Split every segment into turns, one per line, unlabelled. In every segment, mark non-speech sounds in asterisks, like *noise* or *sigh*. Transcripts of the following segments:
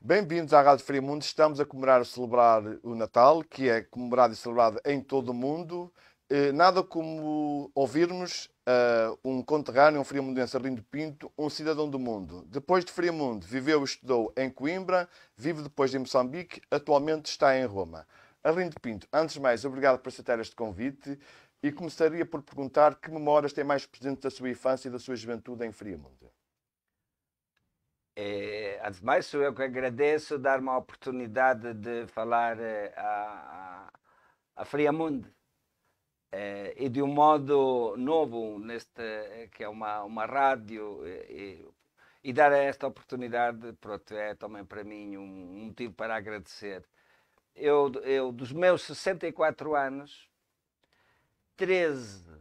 Bem-vindos à Rádio Mundo. Estamos a comemorar e celebrar o Natal, que é comemorado e celebrado em todo o mundo, eh, nada como ouvirmos uh, um conterrâneo, um friamundense, Arlindo Pinto, um cidadão do mundo. Depois de Friamundo, viveu e estudou em Coimbra, vive depois em Moçambique, atualmente está em Roma. Arlindo Pinto, antes de mais, obrigado por aceitar este convite e começaria por perguntar que memórias tem mais presente da sua infância e da sua juventude em Friamundo.
É, antes de mais, sou eu que agradeço dar me a oportunidade de falar a, a, a Friamundo eh, e de um modo novo, neste, que eh, é uma, uma rádio, eh, e, e dar esta oportunidade, pronto, é também para mim um, um motivo para agradecer. Eu, eu, dos meus 64 anos, 13,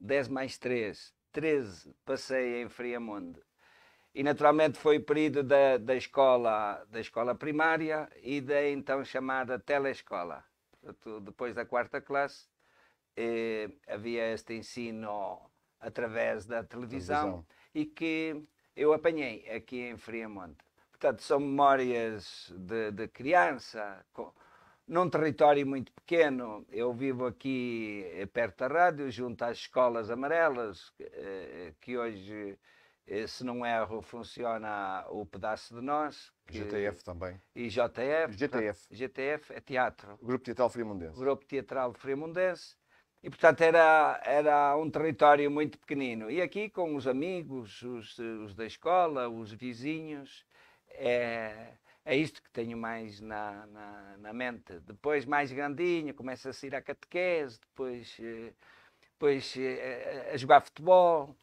10 mais 3, 13, passei em Friamonte. E naturalmente foi período da, da, escola, da escola primária e da então chamada telescola. Depois da quarta classe, eh, havia este ensino através da televisão, televisão, e que eu apanhei aqui em Friamonte. Portanto, são memórias de, de criança, com, num território muito pequeno. Eu vivo aqui eh, perto da rádio, junto às escolas amarelas, que, eh, que hoje, eh, se não erro, funciona o pedaço de nós. Que, GTF também. E JF. GTF. GTF é teatro. Grupo
Teatral Friamundense.
Grupo Teatral Friamundense. E, portanto, era, era um território muito pequenino. E aqui, com os amigos, os, os da escola, os vizinhos, é, é isto que tenho mais na, na, na, mente. Depois, mais grandinho, começa a ir à catequese, depois, eh, depois eh, a jogar futebol.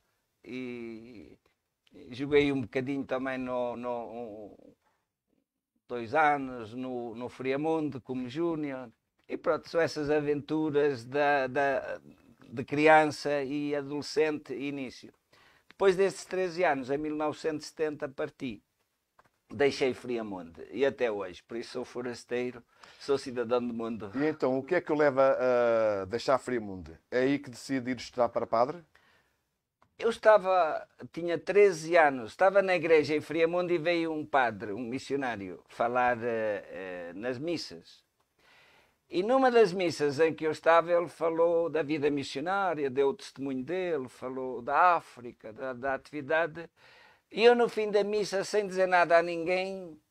E joguei um bocadinho também no, no dois anos no, no Friamundo como júnior. E pronto, são essas aventuras da, da, de criança e adolescente início. Depois desses 13 anos, em 1970, parti. Deixei Friamonte e até hoje, por isso sou forasteiro, sou cidadão do mundo.
E então, o que é que o leva a deixar Friamonte? É aí que decide ir estudar para padre?
Eu estava, tinha 13 anos, estava na igreja em Friamonte e veio um padre, um missionário, falar uh, uh, nas missas. E numa das missas em que eu estava, ele falou da vida missionária, deu o testemunho dele, falou da África, da, da atividade. E eu, no fim da missa, sem dizer nada a ninguém,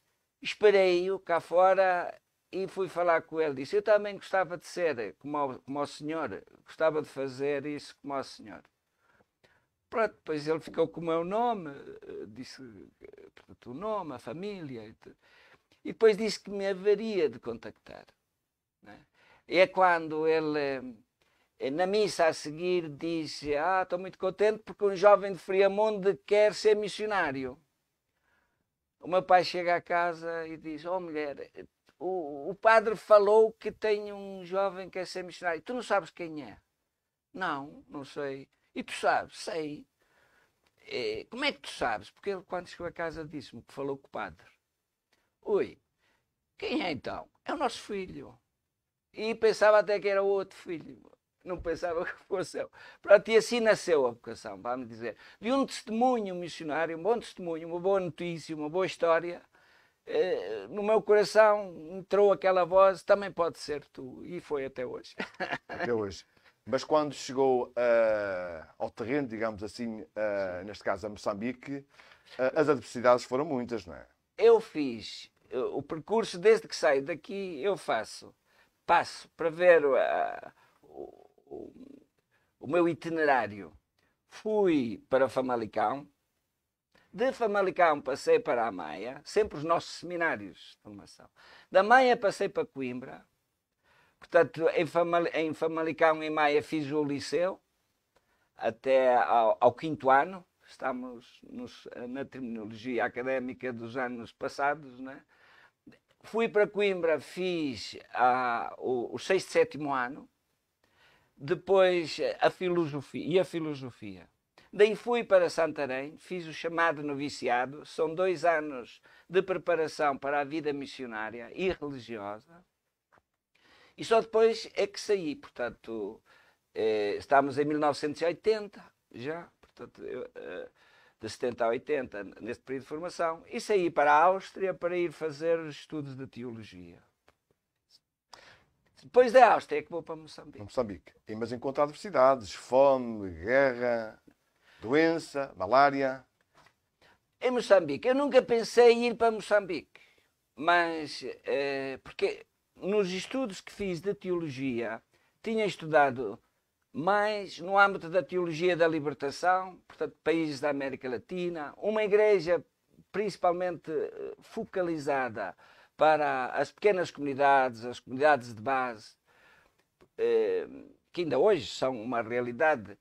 esperei-o cá fora e fui falar com ele. Disse: Eu também gostava de ser como ao, como senhor, gostava de fazer isso como ao senhor. Pronto, depois ele ficou com o meu nome, disse portanto, o nome, a família. E depois disse que me haveria de contactar. Né? É quando ele, eh, na missa a seguir, diz: Ah, estou muito contente porque um jovem de Friamonte quer ser missionário. O meu pai chega a casa e diz: Oh, mulher, o, o padre falou que tem um jovem que quer ser missionário. Tu não sabes quem é? Não, não sei. E tu sabes? Sei. Eh, como é que tu sabes? Porque ele, quando chegou a casa, disse-me que falou com o padre. Oi, quem é então? É o nosso filho e pensava até que era outro filho. Não pensava *laughs* que fosse eu. Pronto, e assim nasceu a vocação, vamos dizer. De um testemunho missionário, um bom testemunho, uma boa notícia, uma boa história, eh, no meu coração entrou aquela voz, também pode ser tu. E foi até hoje. *laughs*
Até hoje. Mas quando chegou uh, ao terreno, digamos assim, uh, neste caso a Moçambique, uh, as adversidades foram muitas, não é? Eu fiz o percurso, desde que saio daqui, eu faço
passo para ver ah, o, o, o meu itinerário. Fui para Famalicão, de Famalicão passei para a Maia, sempre os nossos seminários de formação. Da Maia passei para Coimbra, portanto, em, Famal em Famalicão e Maia fiz o liceu até ao, ao quinto ano. Estamos nos, na terminologia académica dos anos passados, né? Fui para Coimbra, fiz ah, o, o sexto, sétimo ano, depois eh, a filosofia e a filosofia. Daí fui para Santarém, fiz o chamado noviciado, são dois anos de preparação para a vida missionária e religiosa. E só depois é que saí, portanto, eh, estamos em 1980 já, portanto, eu, eh, de 70 a 80, neste período de formação, e saí para a Áustria para ir fazer estudos de teologia.
Depois da Áustria é que vou para Moçambique. Moçambique. Mas encontra adversidades, fome, guerra, doença, malária. Em Moçambique. Eu nunca pensei
em ir para Moçambique. Mas, eh, porque nos estudos que fiz de teologia, tinha estudado mas no âmbito da teologia da libertação, portanto, países da América Latina, uma igreja principalmente eh, focalizada para as pequenas comunidades, as comunidades de base, eh, que ainda hoje são uma realidade,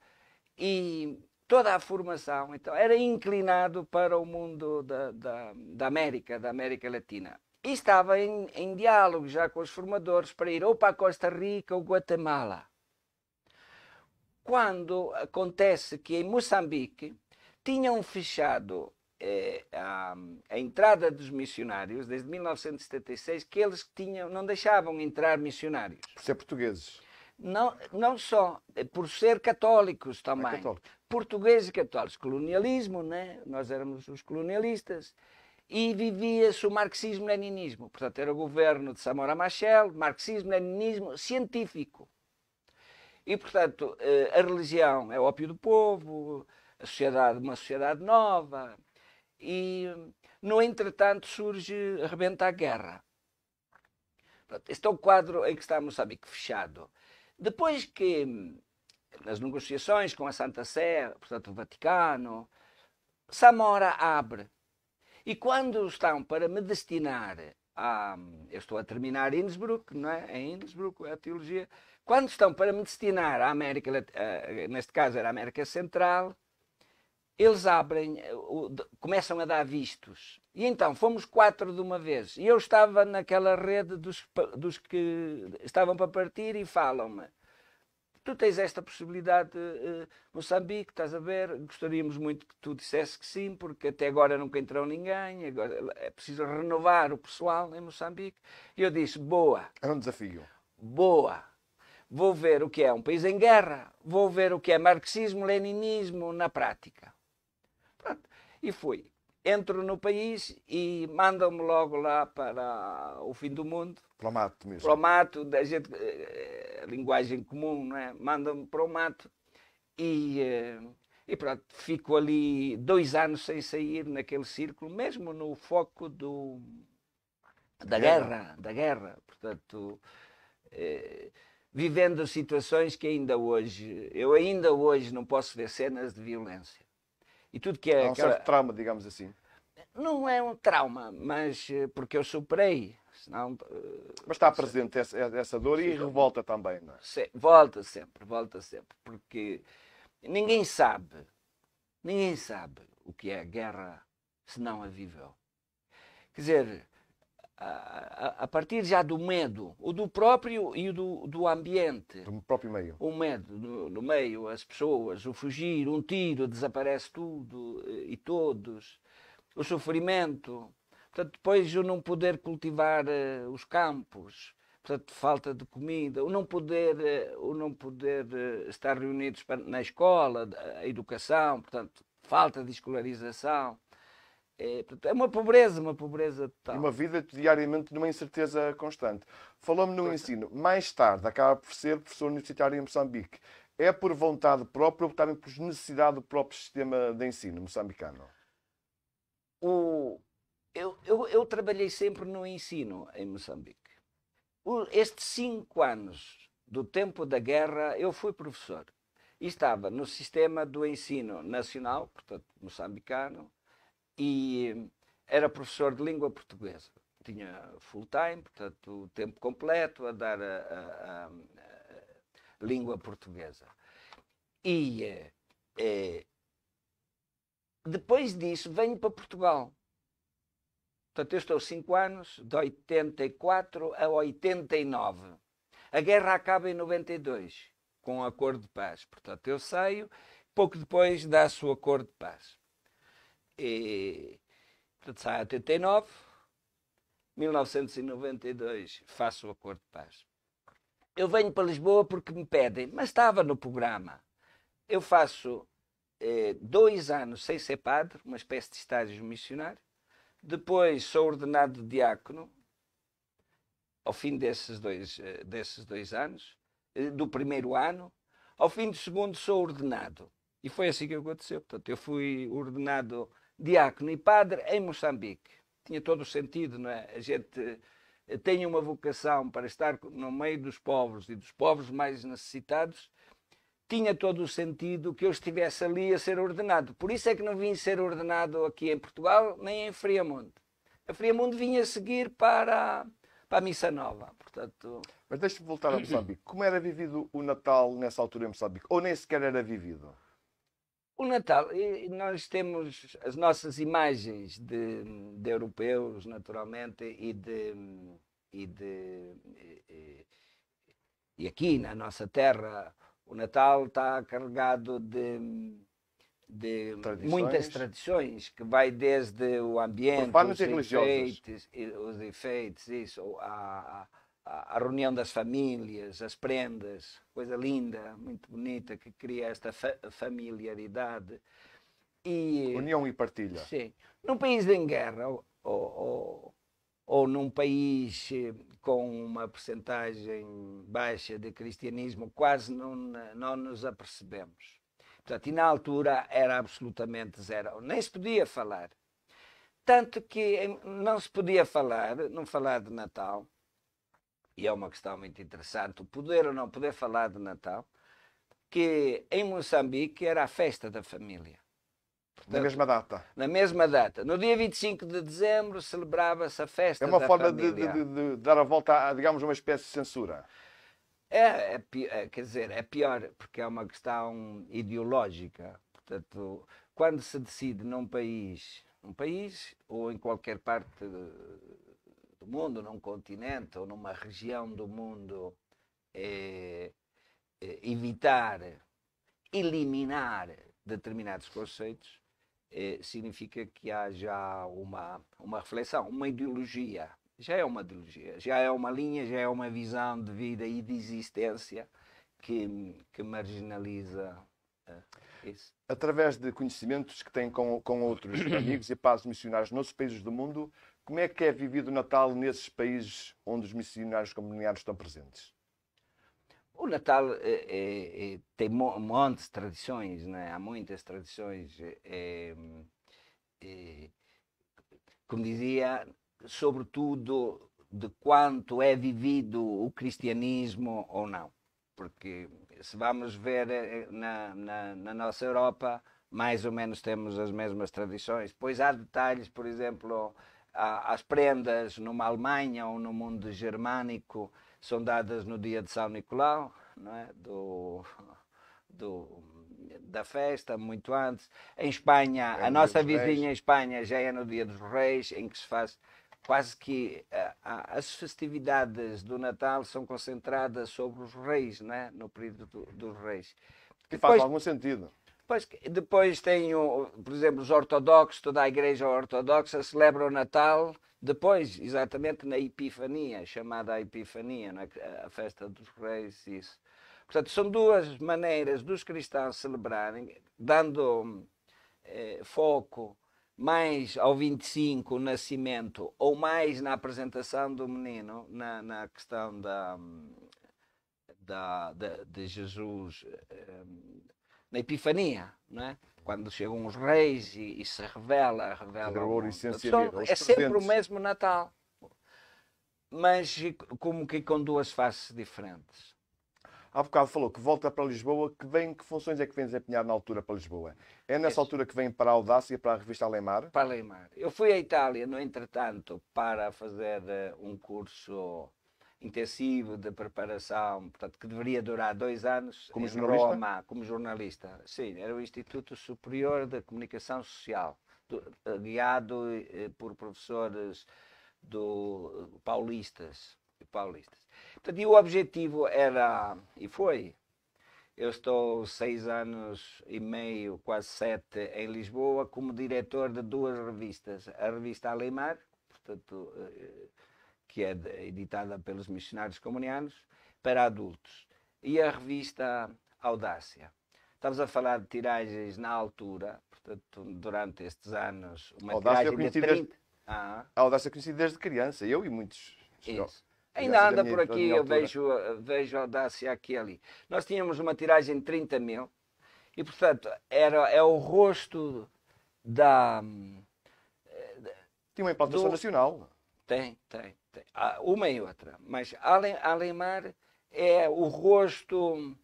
e toda a formação então, era inclinado para o mundo da, da, da América, da América Latina. E estava em, em diálogo já com os formadores para ir ou para a Costa Rica ou Guatemala quando acontece que em Moçambique tinham fechado eh, a, a, entrada dos missionários desde 1976, que eles tinham, não deixavam entrar missionários. Por ser portugueses. Não, não só, eh, por ser católicos é também. É católico. Portugueses e católicos. Colonialismo, né? nós éramos os colonialistas e vivia-se o marxismo-leninismo. Portanto, era o governo de Samora Machel, marxismo-leninismo científico. E, portanto, eh, a religião é ópio do povo, a sociedade, uma sociedade nova. E, no entretanto, surge, arrebenta a guerra. Pronto, este é o quadro em que está Moçambique fechado. Depois que, nas negociações com a Santa Sé, portanto, o Vaticano, Samora abre. E quando estão para me destinar a. Eu estou a terminar Innsbruck, não é? Em Innsbruck, é a teologia quando estão para me destinar à América, eh, neste caso era a América Central, eles abrem, eh, começam a dar vistos. E então fomos quatro de uma vez. E eu estava naquela rede dos, dos que estavam para partir e falam-me. Tu tens esta possibilidade, eh, Moçambique, estás a ver? Gostaríamos muito que tu dissesse que sim, porque até agora nunca entrou ninguém, agora é preciso renovar o pessoal em Moçambique. E eu disse: boa. É um desafio. Boa vou ver o que é um país em guerra, vou ver o que é marxismo-leninismo na prática. Pronto. E fui. Entro no país e mandam-me logo lá para o fim do mundo.
Para o mato mesmo. Para o
mato, da gente, eh, linguagem comum, não é? Mandam-me para o mato e, eh, e pronto, fico ali dois anos sem sair naquele círculo, mesmo no foco do, da guerra. guerra da guerra. Portanto. Eh, vivendo situações que ainda hoje, eu ainda hoje não posso ver cenas de violência. E tudo que é. Há um aquela... certo trauma, digamos assim. Não é um trauma, mas eh, porque eu superei. Senão, eh, mas está presente essa, eh, essa dor e revolta também, não é? volta sempre, volta sempre. Porque ninguém sabe, ninguém sabe o que é guerra se não a viveu. Quer dizer, a, a, partir já do medo, o do próprio e do, do ambiente. Do próprio meio. O medo no, no meio, as pessoas, o fugir, um tiro, desaparece tudo e todos, o sofrimento. Portanto, depois o não poder cultivar uh, os campos, portanto, falta de comida, o não poder, uh, o não poder uh, estar reunidos para, na escola, a
educação, portanto, falta de escolarização é, é, uma pobreza, uma pobreza total. E uma vida diariamente numa incerteza constante. Falamos no ensino. Mais tarde, acaba por ser professor universitário em Moçambique. É por vontade própria ou também por necessidade do próprio sistema de ensino moçambicano?
O... Eu, eu, eu trabalhei sempre no ensino em Moçambique. O, estes cinco anos do tempo da guerra, eu fui professor. E estava no sistema do ensino nacional, portanto, moçambicano, e era professor de língua portuguesa. Tinha full time, portanto, tempo completo a dar a, a, a língua portuguesa. E é, depois disso venho para Portugal. Portanto, eu estou 5 anos, de 84 a 89. A guerra acaba em 92, com um acordo de paz. Portanto, eu saio, pouco depois dá-se o acordo de paz e portanto, sai 89, 1992 faço o acordo de paz. Eu venho para Lisboa porque me pedem, mas estava no programa. Eu faço eh, dois anos sem ser padre, uma espécie de estágio missionário. Depois sou ordenado diácono, ao fim desses dois, eh, desses dois anos, eh, do primeiro ano. Ao fim do segundo sou ordenado. E foi assim que aconteceu. Portanto, eu fui ordenado diácono e padre em Moçambique. Tinha todo o sentido, não é? A gente eh, tem uma vocação para estar no meio dos povos e dos povos mais necessitados. Tinha todo o sentido que eu estivesse ali a ser ordenado. Por isso é que não vim ser ordenado aqui em Portugal, nem em Friamonte. A Friamonte vinha seguir para, para a Missa Nova. Portanto... Mas deixa-me voltar a Moçambique.
Como era vivido o Natal nessa altura em Moçambique? Ou nem sequer era vivido?
O Natal, nós temos as nossas imagens de, de europeus, naturalmente, e de, e de. E, e aqui na nossa terra, o Natal está carregado de, de tradições. muitas tradições, que vai desde o ambiente, os efeitos, isso, a, a, reunião das famílias, as prendas, coisa linda, muito bonita, que cria esta fa familiaridade. E, União e partilha. Sim. Num país em guerra, ou, ou, ou num país eh, com uma percentagem baixa de cristianismo, quase não, não nos apercebemos. Portanto, e na altura era absolutamente zero. Nem se podia falar. Tanto que não se podia falar, não falar de Natal, e é uma questão muito interessante, o poder ou não poder falar de Natal, que em Moçambique era a festa da
família. Portanto, na mesma data.
Na mesma data. No dia 25 de dezembro celebrava-se a festa da família. É uma forma de, de,
de, dar a volta a, digamos, uma espécie de censura.
É, é, é, quer dizer, é pior, porque é uma questão ideológica. Portanto, quando se decide num país, um país ou em qualquer parte mundo, num continente ou numa região do mundo, é, é, evitar, eliminar determinados conceitos, é, significa que há já uma, uma reflexão, uma ideologia. Já é uma ideologia, já é uma linha, já é uma visão de vida e de
existência que, que marginaliza isso. Eh, Através de conhecimentos que tem com, com outros *coughs* amigos e pazes missionários noutros países do mundo, como é que é vivido o Natal nesses países onde os missionários comunitários estão presentes?
O Natal é, é, tem montes de tradições, né? há muitas tradições. É, como dizia, sobretudo de quanto é vivido o cristianismo ou não. Porque se vamos ver na, na, na nossa Europa, mais ou menos temos as mesmas tradições. Pois há detalhes, por exemplo, as prendas numa Alemanha ou no mundo germânico são dadas no dia de São Nicolau, não é? do, do, da festa, muito antes. Em Espanha, é a nossa vizinha em Espanha já é no dia dos reis, em que se faz quase que as festividades do Natal são concentradas sobre os reis, é, no período do, dos reis. Que Depois, faz algum sentido. Depois, depois tem, por exemplo, os ortodoxos, toda a igreja ortodoxa celebra o Natal depois, exatamente na Epifania, chamada a Epifania, na, é? é a festa dos reis, isso. Portanto, são duas maneiras dos cristãos celebrarem, dando eh, foco mais ao 25, o nascimento, ou mais na apresentação do menino, na, na questão da, da, da de Jesus, eh, na Epifania, não é? quando chegam os reis e, e se revela, revela então, é sempre o mesmo
Natal, mas como que com duas faces diferentes. Há bocado falou que volta para Lisboa, que vem, que funções é que vem desempenhar na altura para Lisboa? É nessa altura que vem para a Audácia, para a revista Alemar? Para Alemar.
Eu fui à Itália, no entretanto, para fazer eh, um curso intensivo de preparação, portanto, que deveria durar dois anos como em jornalista? Roma, como jornalista. Sim, era o Instituto Superior de Comunicação Social, do, eh, guiado eh, por professores do, eh, paulistas. paulistas. Portanto, e o objetivo era, e foi, eu estou seis anos e meio, quase sete, em Lisboa, como diretor de duas revistas. A revista Alemar, portanto que é editada pelos missionários comunianos, para adultos. E a revista Audácia. Estamos a falar de tiragens na altura, portanto, durante estes anos, uma Audácia tiragem de 30... Desde... Ah.
A Audácia é conhecida desde criança, eu e muitos. Isso. Ainda anda minha, por aqui, eu vejo,
vejo a audácia aqui e ali. Nós tínhamos uma tiragem de 30 mil e, portanto, era, é o rosto da. Hum, Tinha uma implantação do... nacional. Tem, tem existem, uma e outra, mas Alemar é o rosto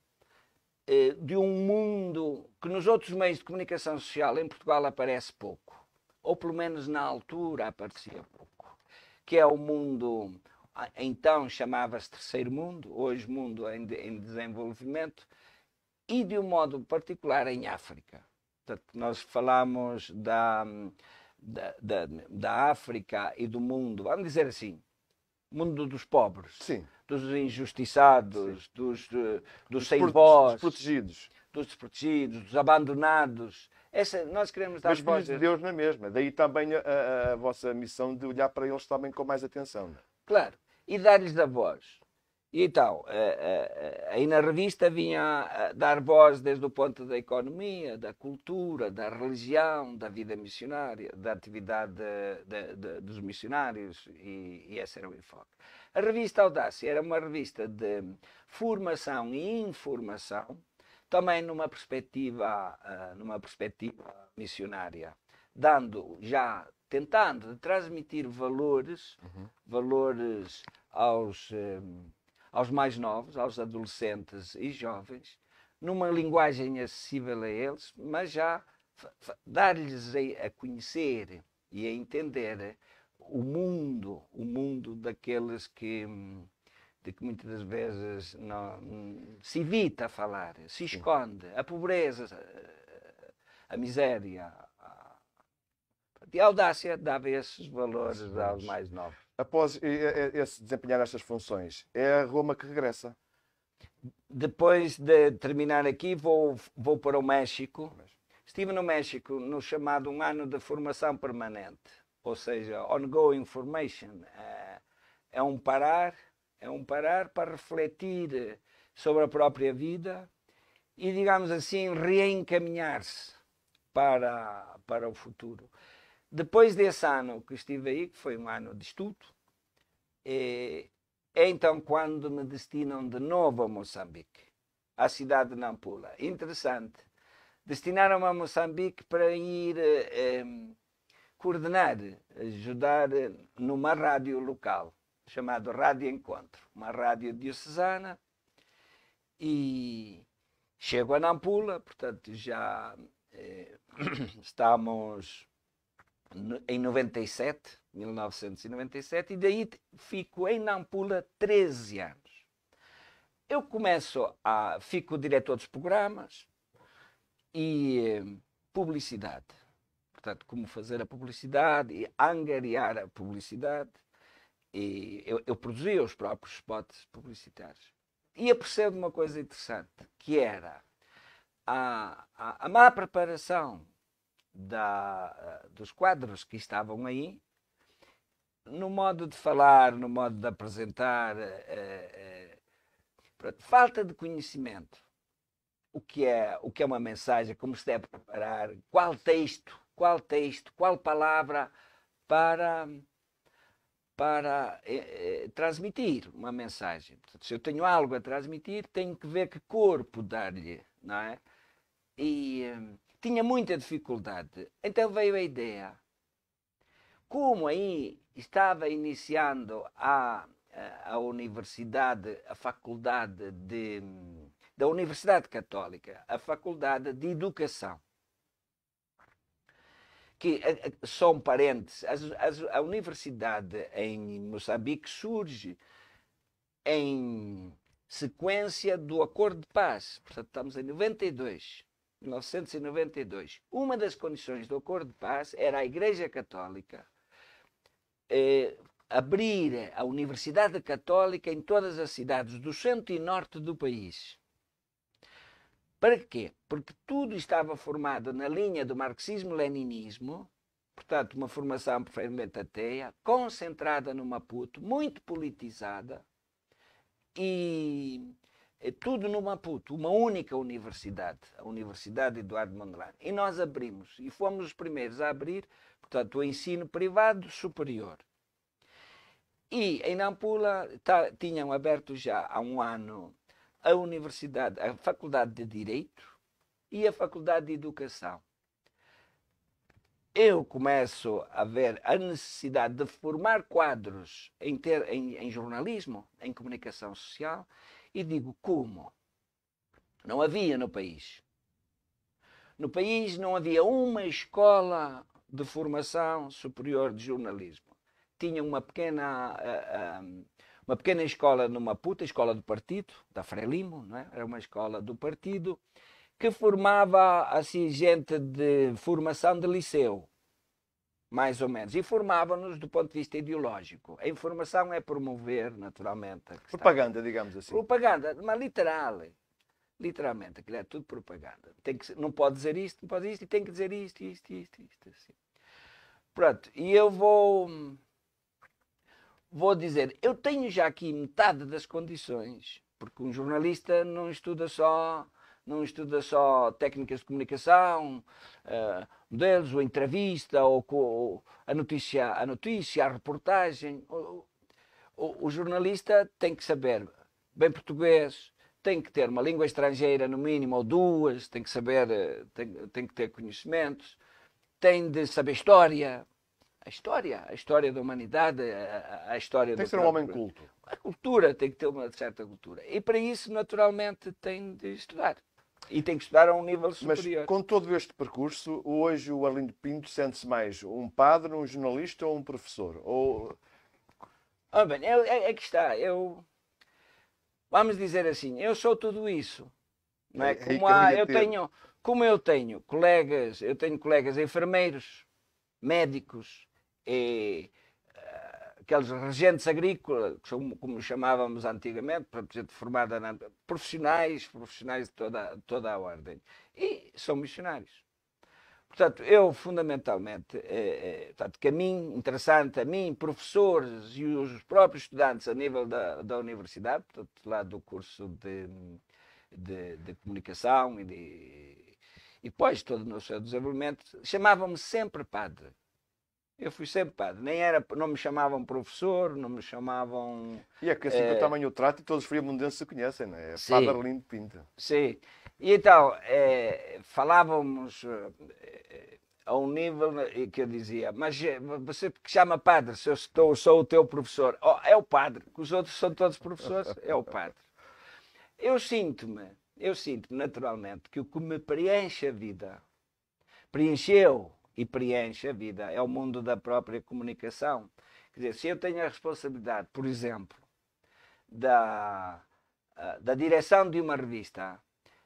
eh, de um mundo que nos outros meios de comunicação social em Portugal aparece pouco, ou pelo menos na altura aparecia pouco, que é o mundo, então chamava-se Terceiro Mundo, hoje Mundo em, em Desenvolvimento, e de um modo particular em África. Portanto, nós falamos da, da, da, da África e do mundo, vamos dizer assim, mundo dos pobres, Sim. dos injustiçados,
Sim. dos, dos, dos sem voz, desprotegidos. dos desprotegidos, dos abandonados.
Essa, nós queremos dar Mas voz. de Deus
na é mesma. Daí também a, a, a, vossa missão de olhar para eles também com mais atenção. É? Claro. E dar-lhes a voz então, eh,
eh, aí na revista vinha eh, dar voz desde o ponto da economia, da cultura, da religião, da vida missionária, da atividade de, de, de, dos missionários, e, e esse era o enfoque. A revista Audácia era uma revista de formação e informação, também numa perspectiva, numa perspectiva missionária, dando já, tentando transmitir valores, uhum. valores aos. Um, aos mais novos, aos adolescentes e jovens, numa linguagem acessível a eles, mas já dar-lhes a, conhecer e a entender o mundo, o mundo daqueles que, de que muitas das vezes não, se evita falar, se esconde, a pobreza,
a miséria,
de audácia dava esses valores aos
mais novos após esse desempenhar estas funções, é a Roma que regressa. Depois de terminar aqui, vou, vou para o México.
Estive no México no chamado um ano de formação permanente, ou seja, ongoing formation. É, é um parar, é um parar para refletir sobre a própria vida e, digamos assim, reencaminhar-se para, para o futuro. Depois desse ano que estive aí, que foi um ano de estudo, é, é então quando me destinam de novo a Moçambique, à cidade de Nampula. Interessante. Destinaram-me a Moçambique para ir eh, eh, coordenar, ajudar numa rádio local, chamada Rádio Encontro, uma rádio diocesana. E chego a Nampula, portanto já eh, *coughs* estamos em 97, 1997, e daí fico em Nampula 13 anos. Eu começo a. fico diretor dos programas e eh, publicidade. Portanto, como fazer a publicidade e angariar a publicidade. E eu, eu produzia os próprios spots publicitários. E apercebo uma coisa interessante, que era a, a, a má preparação da, eh, dos quadros que estavam aí, no modo de falar, no modo de apresentar, é, é, falta de conhecimento. O que, é, o que é uma mensagem, como se deve preparar, qual texto, qual texto, qual palavra para, para é, transmitir uma mensagem. Portanto, se eu tenho algo a transmitir, tenho que ver que corpo dar-lhe, não é? E tinha muita dificuldade. Então veio a ideia. Como aí estava iniciando a, a universidade, a faculdade de, da Universidade Católica, a faculdade de Educação, que só um parênteses, a, a universidade em Moçambique surge em sequência do Acordo de Paz, portanto estamos em 92. 1992. Uma das condições do Acordo de Paz era a Igreja Católica eh, abrir a Universidade Católica em todas as cidades do centro e norte do país. Para quê? Porque tudo estava formado na linha do marxismo-leninismo, portanto, uma formação profundamente ateia, concentrada no Maputo, muito politizada, e é tudo no Maputo, uma única universidade, a Universidade Eduardo Mondlane. E nós abrimos, e fomos os primeiros a abrir, portanto, o ensino privado superior. E em Nampula tá, tinham aberto já há um ano a Universidade, a Faculdade de Direito e a Faculdade de Educação. Eu começo a ver a necessidade de formar quadros em, ter, em, em jornalismo, em comunicação social e digo como? Não havia no país. No país não havia uma escola de formação superior de jornalismo. Tinha uma pequena, ah, ah, uma pequena escola numa puta, escola do partido, da Frelimo, não é? era uma escola do partido, que formava assim gente de formação de liceu mais ou menos. Informava-nos do ponto de vista ideológico. A informação é promover, naturalmente. Propaganda, digamos assim. Propaganda, mas literal. Literalmente, aquilo é tudo propaganda. Tem que, não pode dizer isto, não pode dizer isto, tem que dizer isto, isto, isto, isto. Assim. Pronto, e eu vou. Vou dizer, eu tenho já aqui metade das condições, porque um jornalista não estuda só não estuda só técnicas de comunicação, uh, modelos, ou entrevista, ou, ou, a, notícia, a notícia, a reportagem. O, o, o jornalista tem que saber bem português, tem que ter uma língua estrangeira, no mínimo, ou duas, tem que saber, ah, tem, tem que ter conhecimentos, tem de saber história, a história, a história da humanidade, a, a história Tem que ser um homem culto. A cultura tem que ter uma certa cultura. E para isso, naturalmente, tem de estudar. E tem que estudar a um nível superior. Mas com
todo este percurso, hoje o Arlindo Pinto sente-se mais um padre, um jornalista ou um professor? Ou...
Ah, bem, é, é, é que está. Eu... Vamos dizer assim, eu sou tudo isso. Não é? é, é como, há, eu tenho, como eu tenho colegas, eu tenho colegas enfermeiros, médicos, e aqueles regentes agrícolas, como chamávamos antigamente, para dizer, formada na, profissionais, profissionais de toda, toda a ordem, e são missionários. Portanto, eu fundamentalmente, eh, portanto, que a mim, interessante, a mim, professores e os próprios estudantes a nível da, da universidade, portanto, lá do curso de, de, de comunicação e, de, e depois todo o nosso desenvolvimento, chamavam-me sempre padre. Eu fui sempre padre. Nem era, não me chamavam professor, não me chamavam.
E é que assim é... tamanho o trato e todos os friamundenses se conhecem, não é? é padre lindo Pinta. Sim. E então, é, falávamos
eh, a um nível né, que eu dizia, mas você que chama padre, se eu estou, sou o teu professor, oh, é o padre, que os outros são todos professores, é o padre. Eu sinto-me, eu sinto naturalmente que o que me preenche a vida, preencheu e preenche a vida. É o mundo da própria comunicação. Quer dizer, se eu tenho a responsabilidade, por exemplo, da, ah, da direção de uma revista,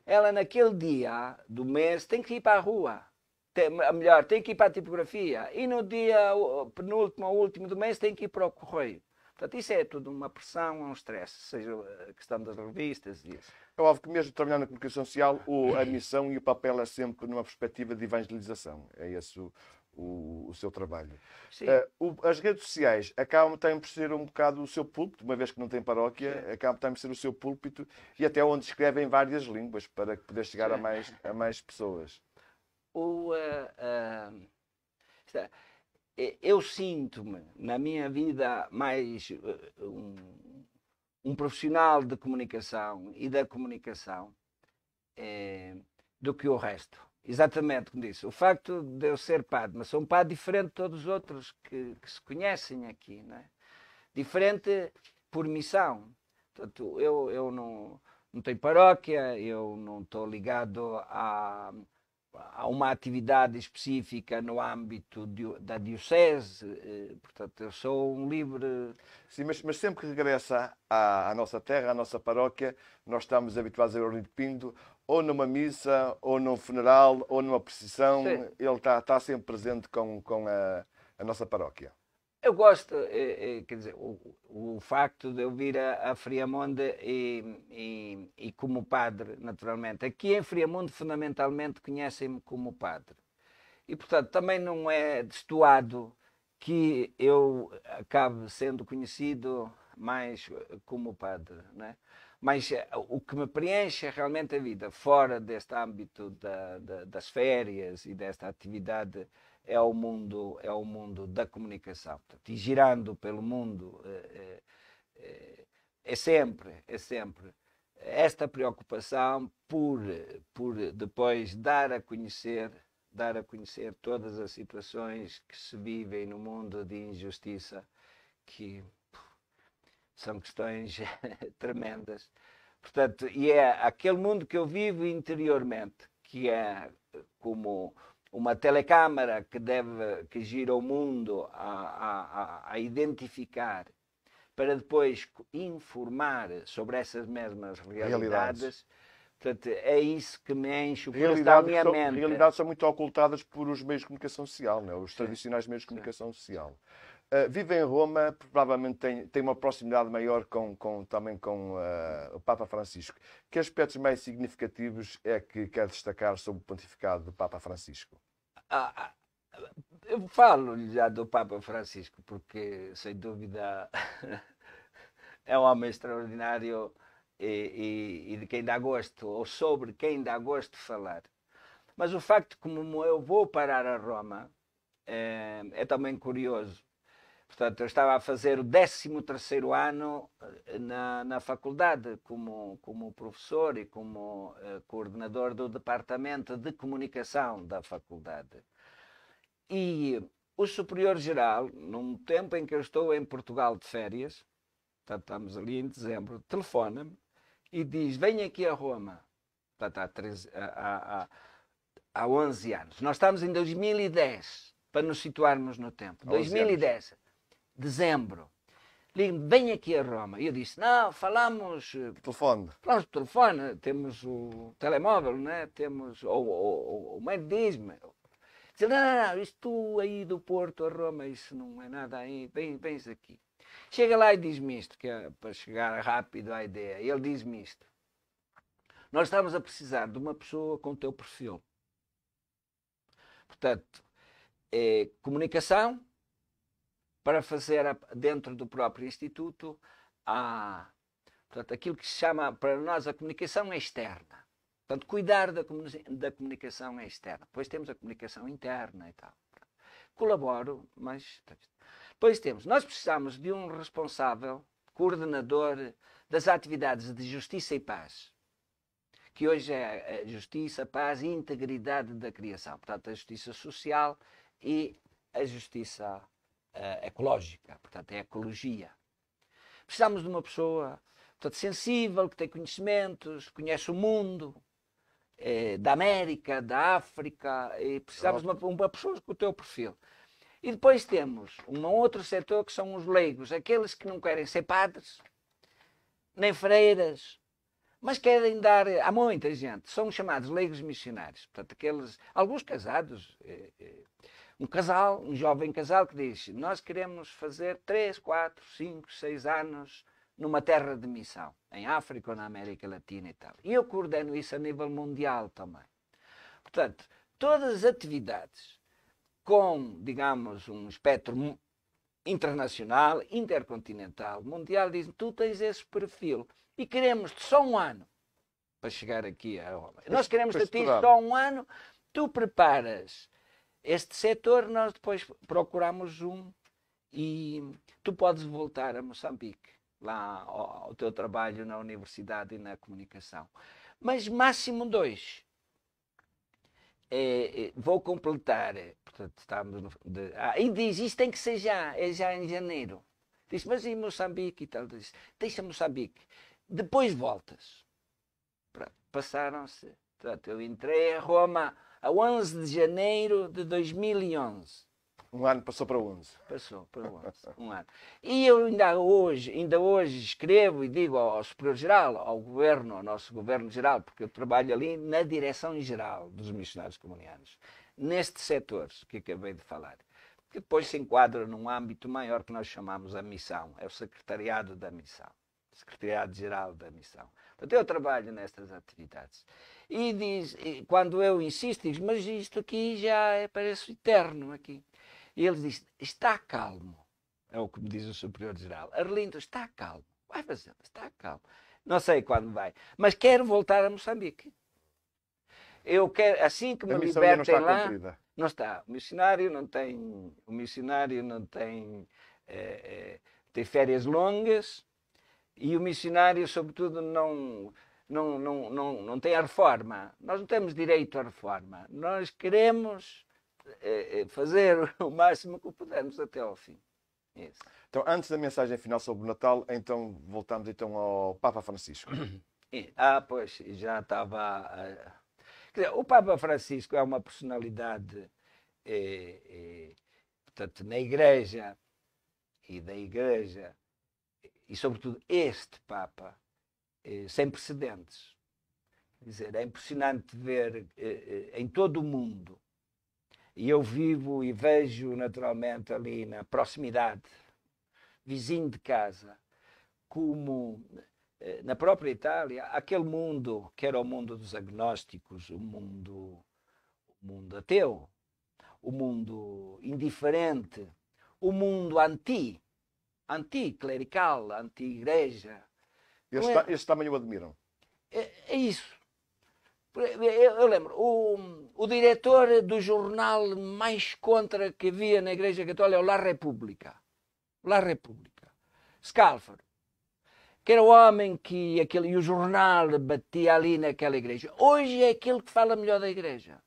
ela naquele dia do mês tem que ir para a rua. Tem, melhor, tem que ir para a tipografia. E no dia penúltimo ou último do mês tem que ir para o correio. Portanto, isso é tudo uma pressão, é um stress, seja a questão das revistas e
isso. É óbvio que mesmo trabalhando na comunicação social, a missão e o papel é sempre numa perspectiva de evangelização. É esse o, o, o seu trabalho. Uh, o, as redes sociais acabam também por ser um bocado o seu púlpito, uma vez que não tem paróquia, Sim. acabam também por ser o seu púlpito e até onde escrevem várias línguas para poder chegar a mais, a mais pessoas.
O, uh, uh,
eu sinto-me na minha
vida mais eh, um, um, profissional de comunicação e da comunicação é, do que o resto. Exatamente como disse. O facto de eu ser padre, mas sou um padre diferente de todos os outros que, que se conhecem aqui, né? diferente por missão. Portanto, eu, eu não, não tenho paróquia, eu não estou ligado a há uma atividade específica no âmbito de, da diocese, eh, portanto, eu sou um
livre. Sim, mas, mas sempre que regressa à, à, nossa terra, à nossa paróquia, nós estamos habituados a de Pinto, ou numa missa, ou num funeral, ou numa precisão, ele está, está sempre presente com, com a, a nossa paróquia.
Eu gosto, eh, eh, quer dizer, o, o, facto de eu vir a, a Friamonte e, e, e, como padre, naturalmente. Aqui em Friamonte, fundamentalmente, conhecem-me como padre. E, portanto, também não é destoado que eu acabe sendo conhecido mais eh, como padre, né? Mas o que me preenche é realmente a vida, fora deste âmbito da, da, das férias e desta atividade é o mundo, é o mundo da comunicação. Portanto, e girando pelo mundo é, é, é sempre, é sempre esta preocupação por, por depois dar a conhecer dar a conhecer todas as situações que se vivem no mundo de injustiça que são questões *laughs* tremendas portanto e é aquele mundo que eu vivo interiormente que é como uma telecâmara que deve que gira o mundo a, a, a identificar para depois informar sobre essas mesmas realidades. realidades.
Portanto, é isso que me enche o coração minha são, mente. Realidades são muito ocultadas por os meios de comunicação social, não é? os tradicionais meios de comunicação social. Eh, vive em Roma, provavelmente tem, tem uma proximidade maior com, com também com uh, o Papa Francisco. Que aspectos mais significativos é que quer destacar sobre o pontificado do Papa Francisco? Ah, ah eu falo já do Papa Francisco, porque, sem
dúvida, *laughs* é um homem extraordinário e, e, e de quem dá gosto, ou sobre quem dá gosto de falar. Mas o facto como eu vou parar a Roma é, é também curioso, Portanto, eu estava a fazer o 13º ano eh, na, na faculdade como, como professor e como eh, coordenador do departamento de comunicação da faculdade. E o superior geral, num tempo em que eu estou em Portugal de férias, portanto, estamos ali em dezembro, telefona-me e diz: Vem aqui a Roma. Portanto, há, 13, há, há, há 11 anos. Nós estamos em 2010, para nos situarmos no tempo. 2010. Anos dezembro. Ligo, me vem aqui a Roma. E eu disse, não, falamos... Eh, telefone. Falamos por telefone, temos o telemóvel, né? temos ou, o meio diz-me. não, não, não, isto aí do Porto a Roma, isso não é nada aí, vem, vens aqui. Chega lá e diz-me isto, que é para chegar rápido à ideia. Ele diz-me isto. Nós estamos a precisar de uma pessoa com o teu perfil. Portanto, é comunicação, para fazer dentro do próprio Instituto a, portanto, aquilo que se chama para nós a comunicação externa. Portanto, cuidar da, da comunicação externa. Depois temos a comunicação interna e tal. Colaboro, mas. Depois temos. Nós precisamos de um responsável, coordenador das atividades de justiça e paz que hoje é a justiça, a paz e integridade da criação. Portanto, a justiça social e a justiça uh, ecológica, portanto, é ecologia. Precisamos de uma pessoa portanto, sensível, que tem conhecimentos, conhece o mundo, eh, da América, da África, e precisamos de uma, uma, pessoa com o teu perfil. E depois temos um outro setor que são os leigos, aqueles que não querem ser padres, nem freiras, mas querem dar. Há muita gente, são chamados leigos missionários, portanto, aqueles, alguns casados. Eh, eh, um casal, um jovem casal que diz: Nós queremos fazer 3, 4, 5, 6 anos numa terra de missão, em África ou na América Latina e tal. E eu coordeno isso a nível mundial também. Portanto, todas as atividades com, digamos, um espectro internacional, intercontinental, mundial, dizem: Tu tens esse perfil e queremos-te só um ano para chegar aqui à Roma Nós queremos-te ti só um ano, tu preparas este setor nós depois procuramos um e tu podes voltar a Moçambique, lá ao, ao teu trabalho na universidade e na comunicação. Mas máximo dois. É, é vou completar, é, portanto, estamos no, de, ah, e diz, isto tem que ser já, é já em janeiro. Diz, mas em Moçambique e tal? Diz, deixa Moçambique, depois voltas. Passaram-se, eu entrei a Roma, a 11 de janeiro de 2011. Um ano passou para 11. Passou para 11, um ano. E eu ainda hoje, ainda hoje escrevo e digo ao Superior Geral, ao Governo, ao nosso Governo Geral, porque eu trabalho ali na direção geral dos missionários comunianos, neste setor que acabei de falar que depois se enquadra num âmbito maior que nós chamamos a missão, é o secretariado da missão, secretariado geral da missão. Portanto, eu trabalho nestas atividades. E diz, e quando eu insisto, diz, mas isto aqui já é, parece eterno aqui. E ele diz, está calmo. É o que me diz o superior geral. Arlindo, está calmo. Vai fazer, está calmo. Não sei quando vai. Mas quero voltar a Moçambique. Eu quero, assim que me libertem não lá... Cumprida. Não está. O missionário não tem... O missionário não tem... É, é, tem férias longas, e o missionário, sobretudo, não, não, não, não, não tem a reforma. Nós não temos direito à reforma. Nós queremos eh, eh fazer *laughs* o máximo que pudermos até ao fim.
Isso. Então, antes da mensagem final sobre o Natal, então voltamos então ao Papa Francisco. *clears throat* ah, pois, já estava. Eh, quer dizer, o Papa Francisco é uma personalidade,
eh, eh, portanto, na Igreja e da Igreja e sobretudo este Papa, eh, sem precedentes. Quer dizer, é impressionante ver eh, eh, em todo o mundo, e eu vivo e vejo naturalmente ali na proximidade, vizinho de casa, como na própria Itália, aquele mundo que era o mundo dos agnósticos, o mundo, o mundo ateu, o mundo indiferente, o mundo anti, anticlerical, anti-igreja. Esse, é... eles também o admiram. É, é isso. Eu, eu, lembro, o, o diretor do jornal mais contra que havia na Igreja Católica é o La República. La República. Scalfaro. Que era o homem que aquele, e o jornal batia ali naquela igreja. Hoje é aquele que fala melhor da igreja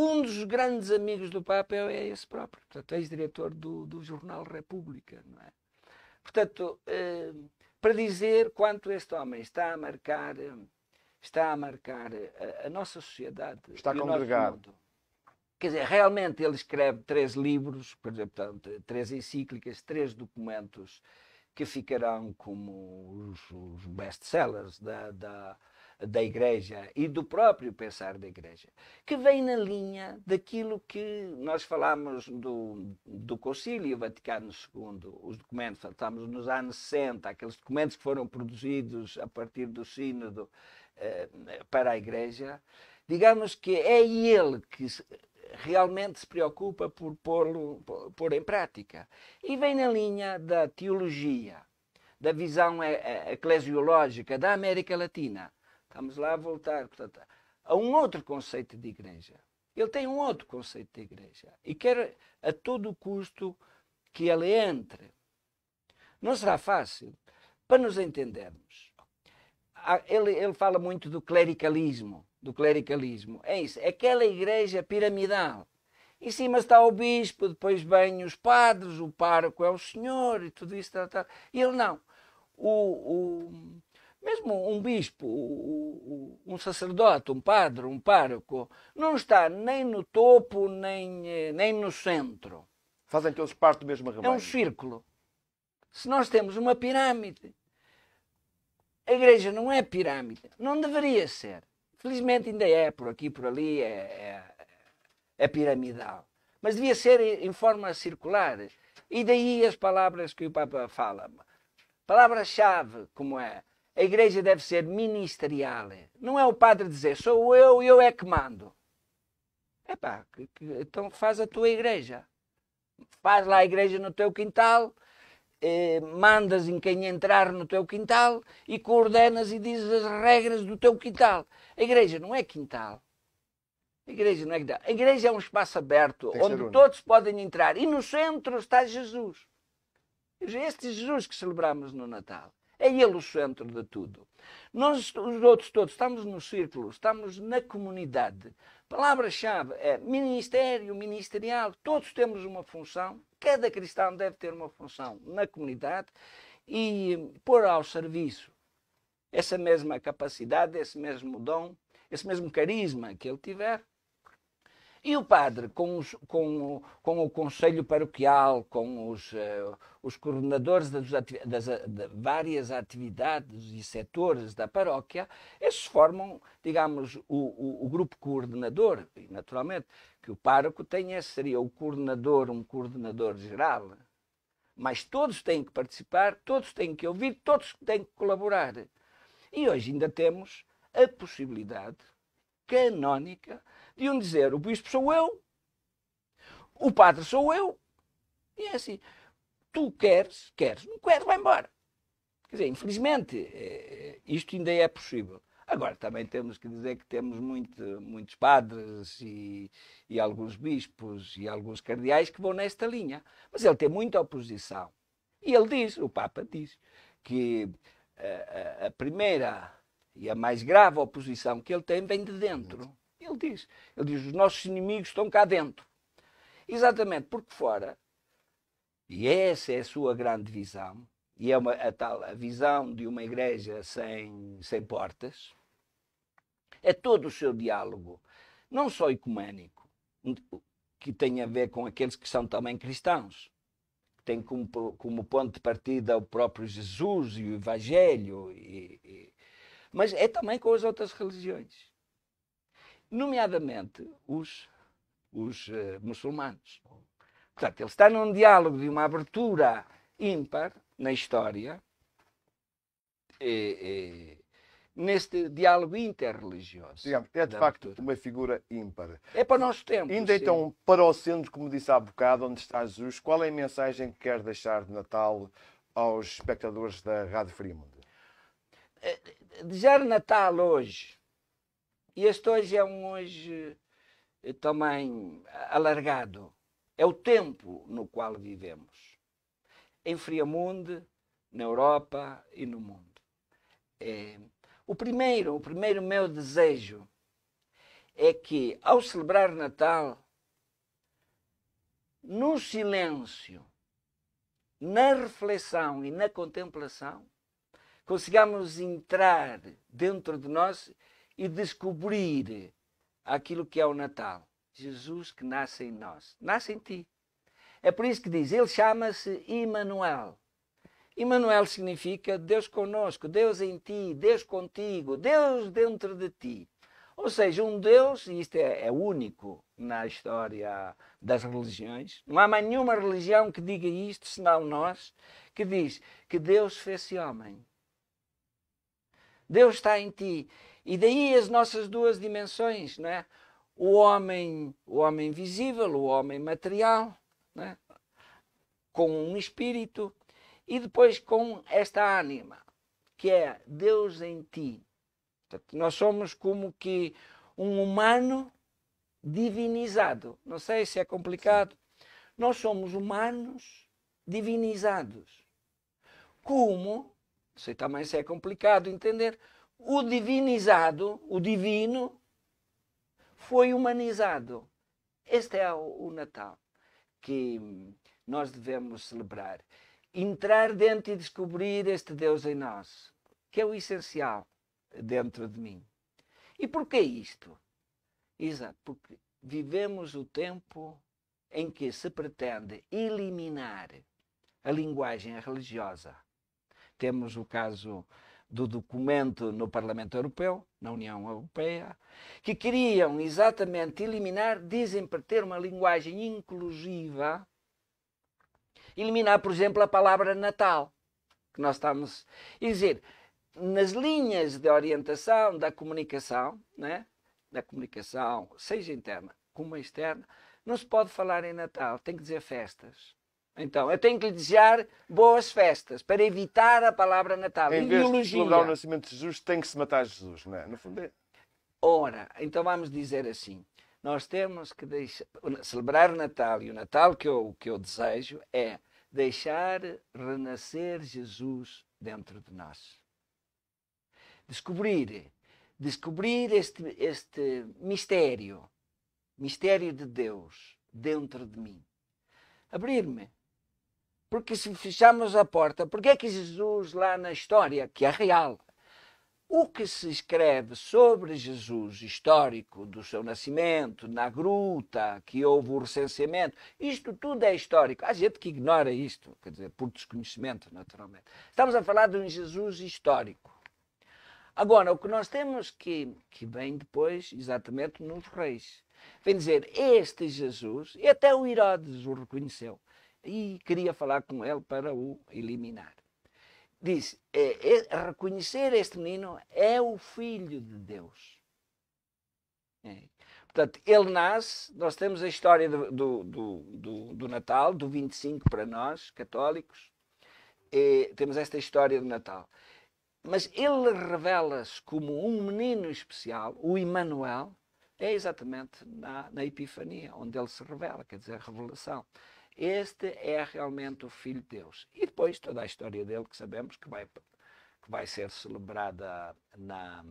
um dos grandes amigos do Papa é, é esse próprio, portanto, ex-diretor do, do jornal República, não é? Portanto, eh, para dizer quanto este homem está a marcar, eh, está a marcar a, eh, a nossa sociedade. Está congregado. Quer dizer, realmente ele escreve três livros, por exemplo, três encíclicas, três documentos que ficarão como os, os best-sellers da, da, da Igreja e do próprio pensar da Igreja, que vem na linha daquilo que nós falámos do, do Concílio Vaticano II, os documentos, estamos nos anos 60, aqueles documentos que foram produzidos a partir do Sínodo eh, para a Igreja, digamos que é ele que realmente se preocupa por pôr em prática. E vem na linha da teologia, da visão eh, eh, eclesiológica da América Latina. Vamos lá voltar portanto, a um outro conceito de igreja. Ele tem um outro conceito de igreja e quer a todo custo que ela entre. Não será fácil para nos entendermos. Ele, ele fala muito do clericalismo, do clericalismo. É isso, é aquela igreja piramidal. Em cima está o bispo, depois vêm os padres, o pároco é o senhor e tudo isso. Tal, tal. E ele não. O, o, mesmo um bispo, um sacerdote, um padre, um pároco, não está nem no topo, nem, eh, nem no centro. Fazem todos parte do mesmo rebanho. É um círculo. Se nós temos uma pirâmide, a igreja não é pirâmide. Não deveria ser. Felizmente ainda é, por aqui, por ali, é, é, é piramidal. Mas devia ser em forma circular. E daí as palavras que o Papa fala. Palavra-chave, como é a igreja deve ser ministerial. Não é o padre dizer, sou eu e eu é que mando. Epá, então faz a tua igreja. Faz lá a igreja no teu quintal, eh, mandas em quem entrar no teu quintal e coordenas e dizes as regras do teu quintal. A igreja não é quintal. A igreja não é quintal. A igreja é um espaço aberto onde todos podem entrar. E no centro está Jesus. Este Jesus que celebramos no Natal. É ele o centro de tudo. Nós, os outros todos, estamos no círculo, estamos na comunidade. Palavra-chave é ministério, ministerial, todos temos uma função, cada cristão deve ter uma função na comunidade e pôr ao serviço essa mesma capacidade, esse mesmo dom, esse mesmo carisma que ele tiver e o padre, com, os, com, com o Conselho Paroquial, com os, uh, os coordenadores das, das, eh, de várias atividades e setores da paróquia, esses formam, digamos, o, o, o grupo coordenador. E, naturalmente, que o pároco tenha, seria o coordenador, um coordenador geral. Mas todos têm que participar, todos têm que ouvir, todos têm que colaborar. E hoje ainda temos a possibilidade canónica de dizer o bispo sou eu, o padre sou eu, e é assim. Tu queres, queres, não queres, vai embora. Quer dizer, infelizmente, eh, isto ainda é possível. Agora, também temos que dizer que temos muito, muitos padres e, e, alguns bispos e alguns cardeais que vão nesta linha. Mas ele tem muita oposição. E ele diz, o Papa diz, que eh, a, a primeira e a mais grave oposição que ele tem vem de dentro. Ele diz. Ele diz: os nossos inimigos estão cá dentro. Exatamente, porque fora, e essa é a sua grande visão, e é uma, a tal a visão de uma igreja sem, sem portas, é todo o seu diálogo, não só ecuménico, que tem a ver com aqueles que são também cristãos, que têm como, como ponto de partida o próprio Jesus e o Evangelho, e, e, mas é também com as outras religiões nomeadamente os, os uh, muçulmanos. Portanto, ele está num diálogo de uma abertura ímpar na história,
e, e, neste diálogo interreligioso. é de facto abertura. uma figura ímpar.
É para o nosso tempo. Ainda sim. então,
para o centro, como disse há bocado, onde está Jesus, qual é a mensagem que quer deixar de Natal aos espectadores da Rádio Frimundo? Eh, Dizer
Natal hoje e este hoje é um hoje eh, também alargado. É o tempo no qual vivemos. Em Friamundo, na Europa e no mundo. É, o primeiro, o primeiro meu desejo é que, ao celebrar Natal, no silêncio, na reflexão e na contemplação, consigamos entrar dentro de nós e descobrir aquilo que é o Natal. Jesus que nasce em nós, nasce em ti. É por isso que diz, ele chama-se Immanuel. Immanuel significa Deus conosco, Deus em ti, Deus contigo, Deus dentro de ti. Ou seja, um Deus, e isto é, é, único na história das religiões, não há mais nenhuma religião que diga isto, senão nós, que diz que Deus fez-se homem. Deus está em ti e daí as nossas duas dimensões, não é? O homem, o homem visível, o homem material, é? com um espírito e depois com esta ânima, que é Deus em ti. Portanto, nós somos como que um humano divinizado. Não sei se é complicado. Sim. Nós somos humanos divinizados. Como? Não sei também se é complicado entender o divinizado, o divino, foi humanizado. Este é o, Natal que nós devemos celebrar. Entrar dentro e descobrir este Deus em nós, que é o essencial dentro de mim. E porquê isto? Exato, porque vivemos o tempo em que se pretende eliminar a linguagem religiosa. Temos o caso do documento no Parlamento Europeu, na União Europeia, que queriam exatamente eliminar, dizem para ter uma linguagem inclusiva, eliminar, por exemplo, a palavra Natal, que nós estamos. E dizer, nas linhas de orientação da comunicação, né? da comunicação, seja interna como externa, não se pode falar em Natal, tem que dizer festas. Então, eu tenho que lhe desejar boas festas para evitar a palavra Natal. Em ideologia. vez de celebrar o
nascimento de Jesus, tem que se matar Jesus,
não é? No fundo é. Ora, então vamos dizer assim: nós temos que deixar, celebrar o Natal, e o Natal que eu, que eu desejo é deixar renascer Jesus dentro de nós. Descobrir, descobrir este, este mistério, mistério de Deus dentro de mim. Abrir-me porque se fechamos a porta, porque é que Jesus lá na história, que é real, o que se escreve sobre Jesus histórico, do seu nascimento, na gruta, que houve o recenseamento, isto tudo é histórico. Há gente que ignora isto, quer dizer, por desconhecimento, naturalmente. Estamos a falar de um Jesus histórico. Agora, o que nós temos que, que vem depois, exatamente nos reis, vem dizer, este Jesus, e até o Herodes o reconheceu, e queria falar com ele para o eliminar. Diz: é, é, reconhecer este menino é o filho de Deus. É. Portanto, ele nasce, nós temos a história do, do, do, do Natal, do 25 para nós, católicos, é, temos esta história do Natal. Mas ele revela-se como um menino especial, o Emmanuel, é exatamente na, na Epifania, onde ele se revela, quer dizer, a revelação. Este é realmente o Filho de Deus. E depois toda a história dele que sabemos que vai, que vai ser celebrada na,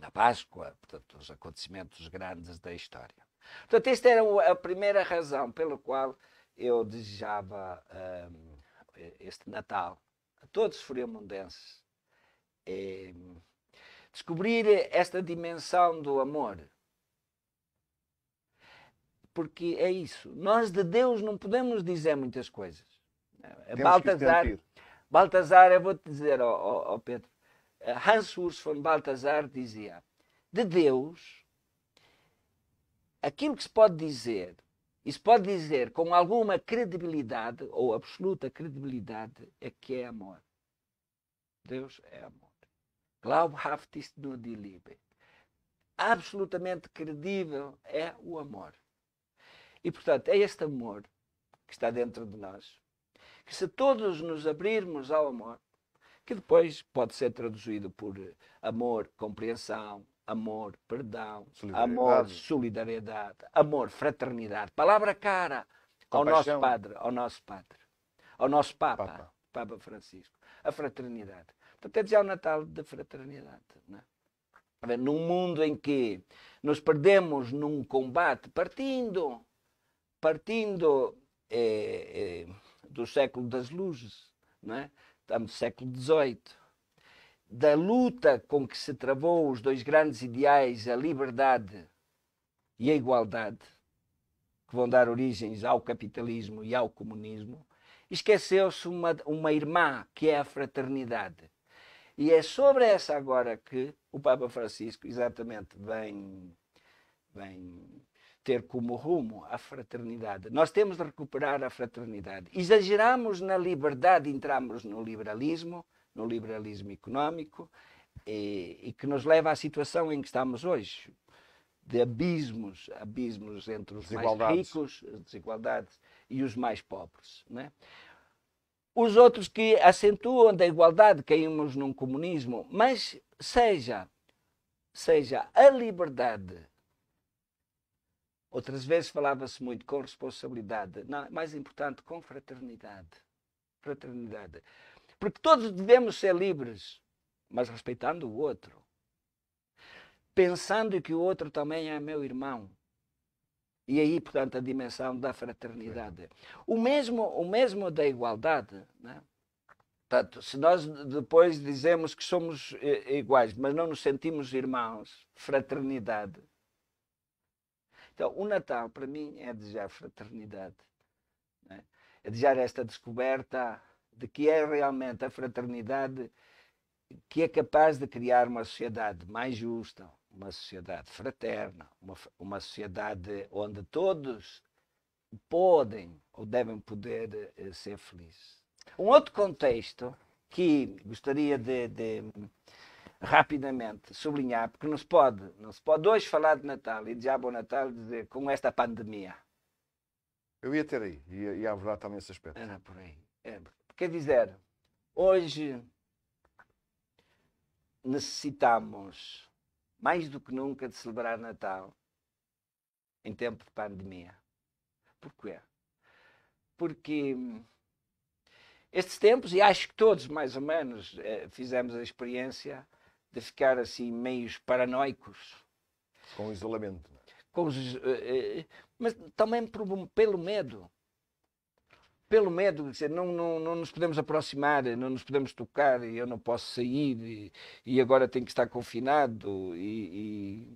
na Páscoa, portanto, os acontecimentos grandes da história. Portanto, esta era a primeira razão pela qual eu desejava um, este Natal a todos os friamundenses. É, descobrir esta dimensão do amor porque é isso. Nós de Deus não podemos dizer muitas coisas. Temos Baltazar, Baltazar, eu vou-te dizer, ao ó, Pedro, Hans Urs von Baltazar dizia: de Deus, aquilo que se pode dizer, e se pode dizer com alguma credibilidade, ou absoluta credibilidade, é que é amor. Deus é amor. Glaubhaft ist nur die Liebe. Absolutamente credível é o amor. E portanto, é este amor que está dentro de nós, que se todos nos abrirmos ao amor, que depois pode ser traduzido por eh, amor, compreensão, amor, perdão, solidariedade. amor, solidariedade, amor, fraternidade, palavra cara ao nosso padre, ao nosso padre, ao nosso papa, papa, Papa, Francisco, a fraternidade. Portanto, é já o Natal da fraternidade, não é? Num mundo em que nos perdemos num combate partindo partindo é, é, do século das luzes, não é? estamos no século XVIII, da luta com que se travou os dois grandes ideais, a liberdade e a igualdade, que vão dar origens ao capitalismo e ao comunismo, esqueceu-se uma, uma irmã que é a fraternidade. E é sobre essa agora que o Papa Francisco exatamente vem, vem ter como rumo a fraternidade. Nós temos de recuperar a fraternidade. Exageramos na liberdade, entramos no liberalismo, no liberalismo económico, e, e, que nos leva à situação em que estamos hoje, de abismos, abismos entre os mais ricos, desigualdades, e os mais pobres. Né? Os outros que acentuam da igualdade, caímos num comunismo, mas seja, seja a liberdade Outras vezes falava-se muito com responsabilidade. Não, mais importante, com fraternidade. Fraternidade. Porque todos devemos ser livres, mas respeitando o outro. Pensando que o outro também é meu irmão. E aí, portanto, a dimensão da fraternidade. O mesmo, o mesmo da igualdade, né? Portanto, se nós depois dizemos que somos eh, iguais, mas não nos sentimos irmãos, fraternidade, então, o Natal, para mim, é desejar fraternidade. É? é desejar esta descoberta de que é realmente a fraternidade que é capaz de criar uma sociedade mais justa, uma sociedade fraterna, uma, uma sociedade onde todos podem ou devem poder eh, ser felizes. Um outro contexto que gostaria de, de, rapidamente sublinhar, porque não se pode, não se pode hoje falar de Natal e de já bom Natal dizer com esta pandemia.
Eu ia ter aí, ia, ia abordar também esse aspecto. Era por aí. É, quer
dizer, hoje
necessitamos
mais do que nunca de celebrar Natal em tempo de pandemia. Porquê? Porque estes tempos, e acho que todos mais ou menos eh, fizemos a experiência, de ficar assim meios paranoicos. Com o isolamento. É? Com os, eh, eh, mas também por, pelo medo. Pelo medo, quer dizer, não, não, não nos podemos aproximar, não nos podemos tocar, eu não posso sair e, e agora tenho que estar confinado e,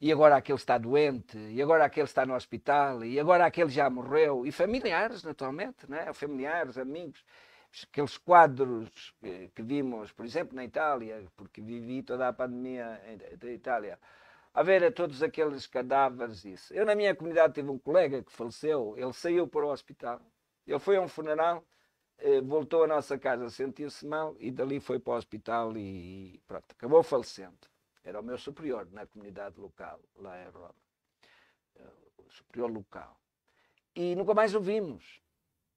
e, e agora aquele está doente, e agora aquele está no hospital, e agora aquele já morreu, e familiares, naturalmente, né? familiares, amigos aqueles quadros que, que, vimos, por exemplo, na Itália, porque vivi toda a pandemia da Itália, a ver a todos aqueles cadáveres, isso. Eu, na minha comunidade, tive um colega que faleceu, ele saiu para o hospital, ele foi a um funeral, eh, voltou à nossa casa, sentiu-se mal e dali foi para o hospital e pronto, acabou falecendo. Era o meu superior na comunidade local, lá em Roma. Eh, o superior local. E nunca mais o vimos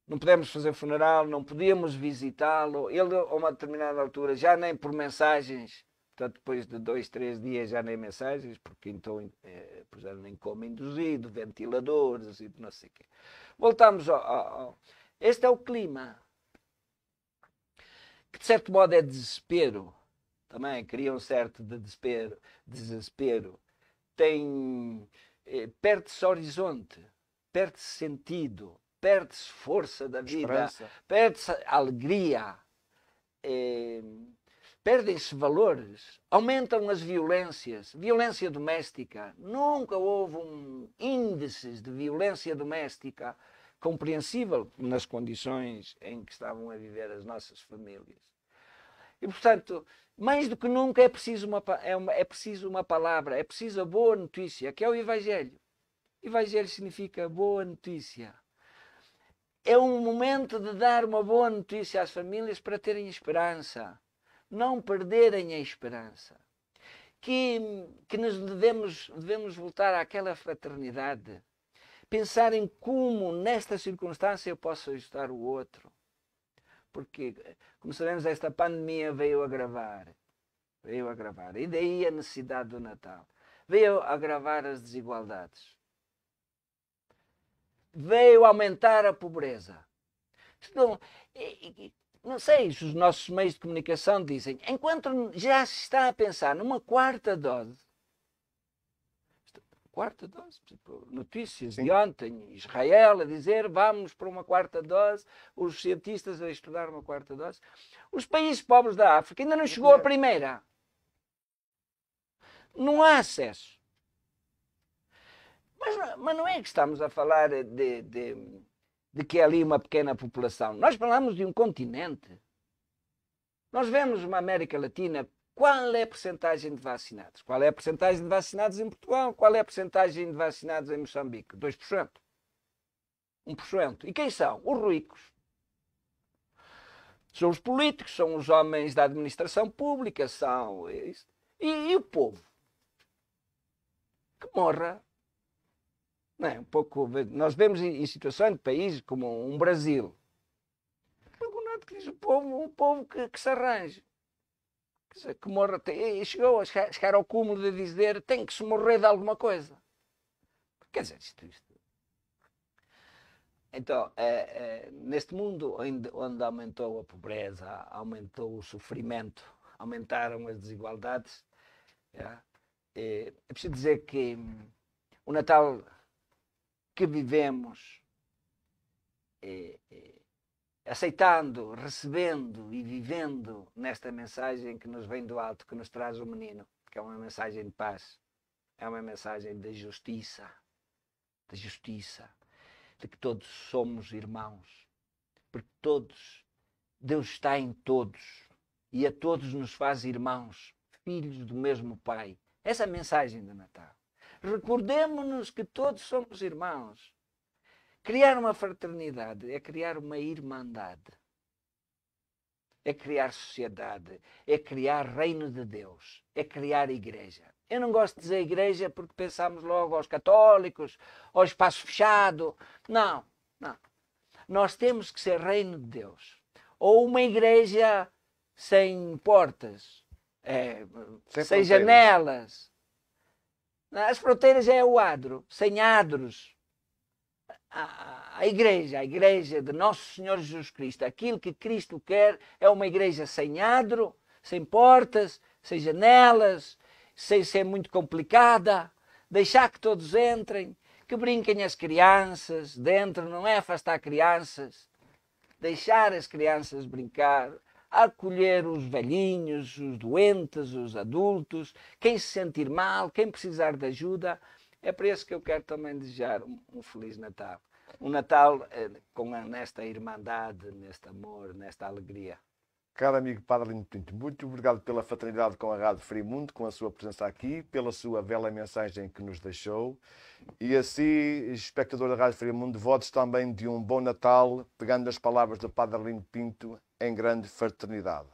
não podemos fazer funeral, não podíamos visitá-lo. Ele, a uma determinada altura, já nem por mensagens, portanto, depois de dois, três dias, já nem mensagens, porque então é, eh, puseram em coma induzido, ventiladores e não sei o quê. Voltamos ao, ao. Este é o clima, que de certo modo é desespero, também cria um certo de desespero. desespero. Tem. Eh, perde-se horizonte, perde-se sentido perde-se força da vida, perde-se alegria, eh, perdem-se valores, aumentam as violências, violência doméstica. Nunca houve um índice de violência doméstica compreensível nas condições em que estavam a viver as nossas famílias. E, portanto, mais do que nunca é preciso uma, é, uma, é preciso uma palavra, é preciso a boa notícia, que é o Evangelho. Evangelho significa boa notícia é um momento de dar uma boa notícia às famílias para terem esperança, não perderem a esperança. Que, que nos devemos, devemos voltar àquela fraternidade, pensar em como, nesta circunstância, eu posso ajudar o outro. Porque, como sabemos, esta pandemia veio agravar veio agravar. E daí a necessidade do Natal. Veio agravar as desigualdades veio aumentar a pobreza. Então, não sei, os nossos meios de comunicação dizem, enquanto já se está a pensar numa quarta dose, quarta dose. Notícias Sim. de ontem, Israel a dizer vamos para uma quarta dose, os cientistas a estudar uma quarta dose. Os países pobres da África ainda não chegou a primeira. Não há acesso. Mas, é, mas não é que estamos a falar de, de, de que é ali uma pequena população. Nós falamos de um continente. Nós vemos uma América Latina qual é a percentagem de vacinados? Qual é a percentagem de vacinados em Portugal? Qual é a percentagem de vacinados em Moçambique? 2%. 1%. E quem são? Os ricos. São os políticos, são os homens da administração pública, são. E, e o povo? Que morra. Não, é? um pouco, nós vemos em, situações de países como um Brasil. Pergunado que diz o povo, um povo que, que se arranja. Que, que morra, e chegou a chegar ao cúmulo de dizer tem que se morrer de alguma coisa. Quer dizer, isto, isto. Então, é, é, neste mundo onde, onde aumentou a pobreza, aumentou o sofrimento, aumentaram as desigualdades, é, é preciso dizer que hum, o Natal que vivemos, é, é, aceitando, recebendo e vivendo nesta mensagem que nos vem do alto, que nos traz o menino, que é uma mensagem de paz, é uma mensagem de justiça, de justiça, de que todos somos irmãos, porque todos, Deus está em todos e a todos nos faz irmãos, filhos do mesmo Pai. Essa é a mensagem de Natal. Recordemos-nos que todos somos irmãos. Criar uma fraternidade é criar uma irmandade, é criar sociedade, é criar reino de Deus, é criar igreja. Eu não gosto de dizer igreja porque pensamos logo aos católicos, ao espaço fechado. Não, não. Nós temos que ser reino de Deus. Ou uma igreja sem portas, é, sem, sem janelas, né? As fronteiras é o adro, sem adros. A, a, igreja, a igreja de Nosso Senhor Jesus Cristo, aquilo que Cristo quer é uma igreja sem adro, sem portas, sem janelas, sem ser muito complicada, deixar que todos entrem, que brinquem as crianças dentro, não é afastar crianças, deixar as crianças brincar, acolher os velhinhos, os doentes, os adultos, quem se sentir mal, quem precisar de ajuda. É para isso que eu quero também desejar um, um Feliz Natal. Um Natal eh, com a, nesta irmandade, neste amor, nesta alegria.
Caro amigo Padre Lino Pinto, muito obrigado pela fraternidade com a Rádio Frimundo, com a sua presença aqui, pela sua bela mensagem que nos deixou. E assim, espectador da Rádio Frimundo, votos também de um bom Natal, pegando as palavras do Padre Lino Pinto, em grande fraternidade.